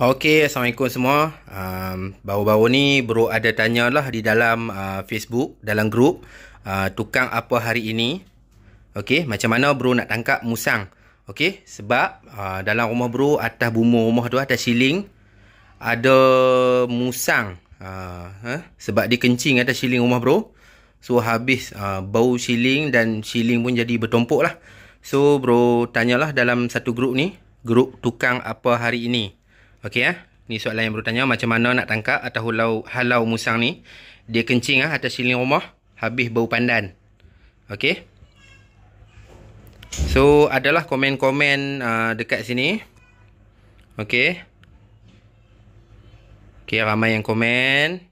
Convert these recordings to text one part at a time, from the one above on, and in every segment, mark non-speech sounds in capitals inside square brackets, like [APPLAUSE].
Okey, Assalamualaikum semua. Um, baru-baru ni bro ada tanya lah di dalam uh, Facebook, dalam grup. Uh, tukang apa hari ini? Okey, macam mana bro nak tangkap musang? Okey, sebab uh, dalam rumah bro, atas bumbung rumah tu, atas siling, ada musang. Uh, eh? Sebab dia kencing atas siling rumah bro. So, habis uh, bau siling dan siling pun jadi bertumpuk lah. So, bro tanyalah dalam satu grup ni. Grup tukang apa hari ini? Okey eh. Ni soalan yang bertanya macam mana nak tangkap atau halau, halau musang ni. Dia kencing ah eh, atas siling rumah habis bau pandan. Okey. So adalah komen-komen uh, dekat sini. Okey. Okey ramai yang komen.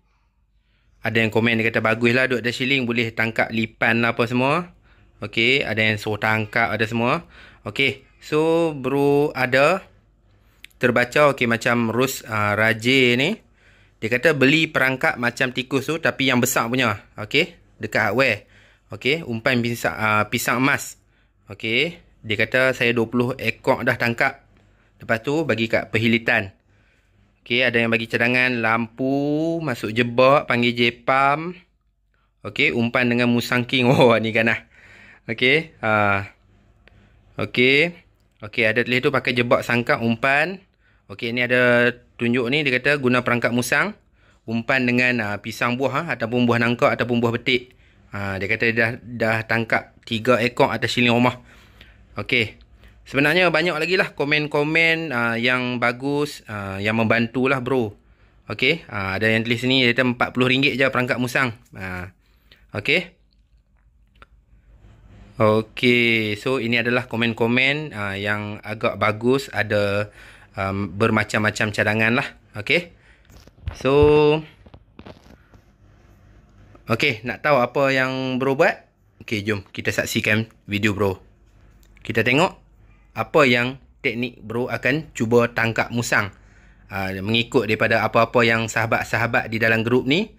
Ada yang komen dia kata baguslah duduk ada siling boleh tangkap lipan lah apa semua. Okey, ada yang suruh tangkap ada semua. Okey, so bro ada terbaca okey macam Rus uh, Raje ni. Dia kata beli perangkap macam tikus tu tapi yang besar punya. Okey, dekat hardware. Okey, umpan pisang, uh, ah, pisang emas. Okey, dia kata saya 20 ekor dah tangkap. Lepas tu bagi kat perhilitan. Okey, ada yang bagi cadangan lampu, masuk jebak, panggil jepam. Okey, umpan dengan musang king. [LAUGHS] Oh, ni ganah. Okey, uh, Okey. Okey, ada tulis tu pakai jebak sangkap umpan. Okey, ini ada tunjuk ni. Dia kata guna perangkap musang. Umpan dengan uh, pisang buah ha, ataupun buah nangka ataupun buah betik. Ha, dia kata dia dah, dah tangkap 3 ekor atas siling rumah. Okey. Sebenarnya banyak lagi lah komen-komen uh, yang bagus, uh, yang membantulah bro. Okey, uh, ada yang tulis ni, dia kata RM40 je perangkap musang. Okey. Uh, Okey, okay. so ini adalah komen-komen uh, yang agak bagus. Ada um, bermacam-macam cadangan lah. Okay. So. Okay. Nak tahu apa yang bro buat? Okay. Jom kita saksikan video bro. Kita tengok. Apa yang teknik bro akan cuba tangkap musang. Uh, mengikut daripada apa-apa yang sahabat-sahabat di dalam grup ni.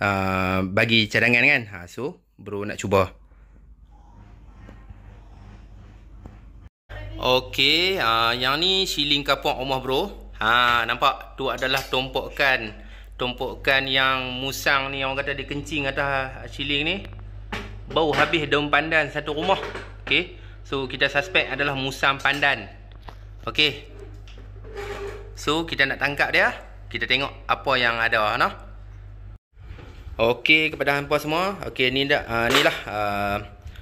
Uh, bagi cadangan kan. Ha, so bro nak cuba. Okey, ha, yang ni siling kapuk rumah bro. Ha, nampak tu adalah tumpukan tumpukan yang musang ni orang kata dia kencing atas ah, siling ni. Bau habis daun pandan satu rumah. Okey. So kita suspek adalah musang pandan. Okey. So kita nak tangkap dia. Kita tengok apa yang ada ha, nah. Okey kepada hangpa semua. Okey ni dah uh, ni lah uh,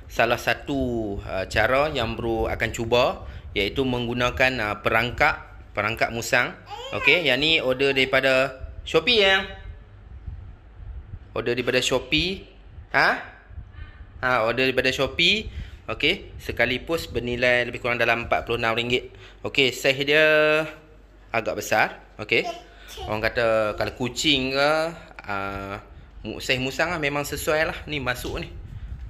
salah satu uh, cara yang bro akan cuba iaitu menggunakan uh, perangkap perangkap musang okey yang ni order daripada Shopee yang eh? order daripada Shopee ha ha order daripada Shopee okey sekali post bernilai lebih kurang dalam RM46 okey size dia agak besar okey orang kata kalau kucing ke uh, size musang lah memang sesuai lah ni masuk ni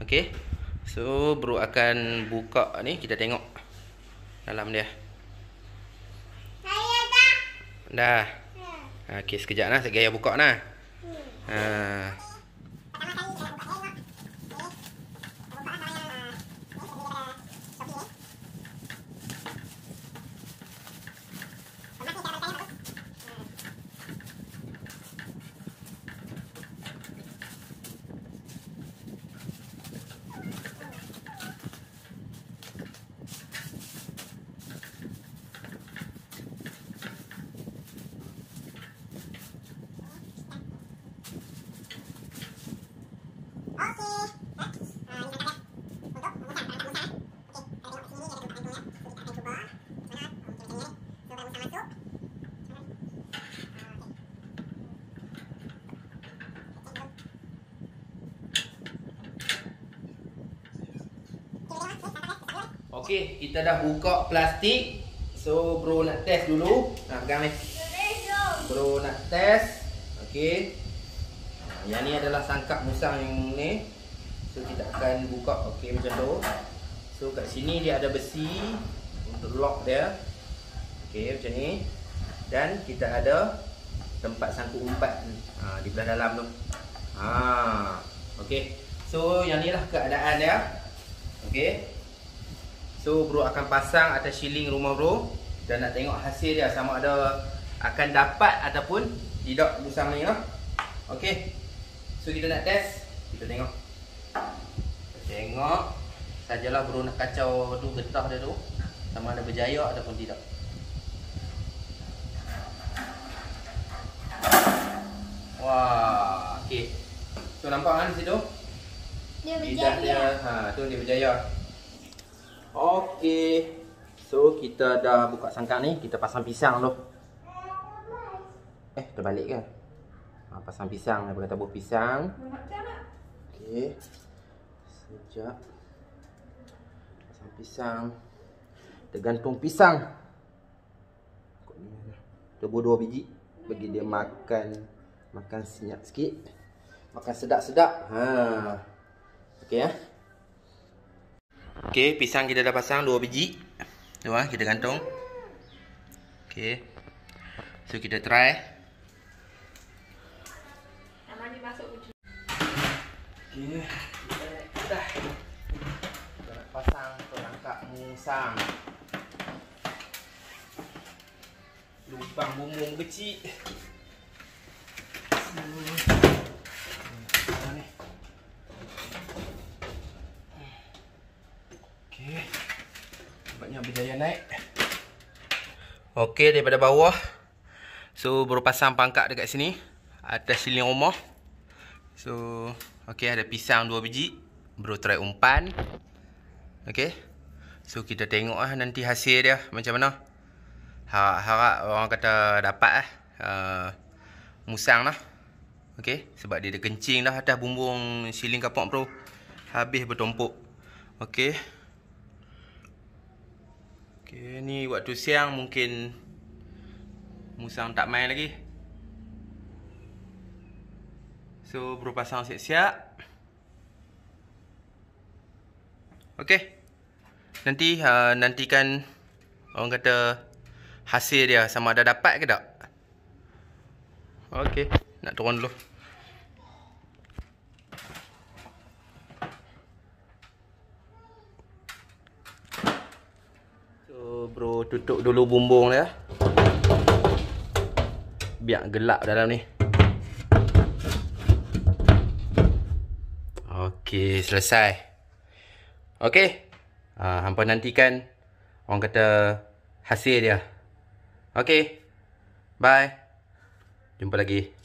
okey So bro akan buka ni kita tengok dalam dia. dah. Dah. Ha okay, sekejap nah saya buka nah. Ha. Okey, kita dah buka plastik. So bro nak test dulu. Ha pegang ni. Bro nak test. Okey. Ha, yang ni adalah sangkap musang yang ni. So kita akan buka okey macam tu. So kat sini dia ada besi untuk lock dia. Okey macam ni. Dan kita ada tempat sangkut umpat ha, di belah dalam tu. Ha. Okey. So yang ni lah keadaan dia. Okey. So bro akan pasang atas ceiling rumah bro Dan nak tengok hasil dia sama ada Akan dapat ataupun Tidak busang ni lah Ok So kita nak test Kita tengok Tengok Sajalah bro nak kacau tu getah dia tu Sama ada berjaya ataupun tidak Wah, okey. So nampak kan situ? Dia berjaya. Dia, ha, tu dia berjaya. Okey. So kita dah buka sangkar ni, kita pasang pisang tu. Eh, terbalik ke? Ha, pasang pisang, apa kata buat pisang? Okey. Sejak. Pasang pisang. Tergantung pisang. Tunggu lah. dua biji bagi dia makan makan senyap sikit. Makan sedap-sedap. Ha. Okey ya. Okey, pisang kita dah pasang dua biji. Tu ah, kita gantung. Okey. So kita try. Sama ni masuk uji. Okey. Kita pasang perangkap musang. Lubang bumbung kecil. Bismillahirrahmanirrahim. nampaknya berjaya naik Okey daripada bawah So baru pasang pangkat dekat sini Atas siling rumah So Okey ada pisang dua biji Bro try umpan Okey So kita tengok lah nanti hasil dia macam mana Harap-harap orang kata dapat lah uh, Musang lah Okey sebab dia dah kencing dah atas bumbung siling kapok bro Habis bertumpuk Okey Okay, ni waktu siang mungkin musang tak main lagi. So, berpasang siap-siap. Okay. Nanti uh, nantikan orang kata hasil dia sama ada dapat ke tak. Okay, nak turun dulu. bro tutup dulu bumbung dia ya. biar gelap dalam ni Okey, selesai ok uh, ah, hampa nantikan orang kata hasil dia ok bye jumpa lagi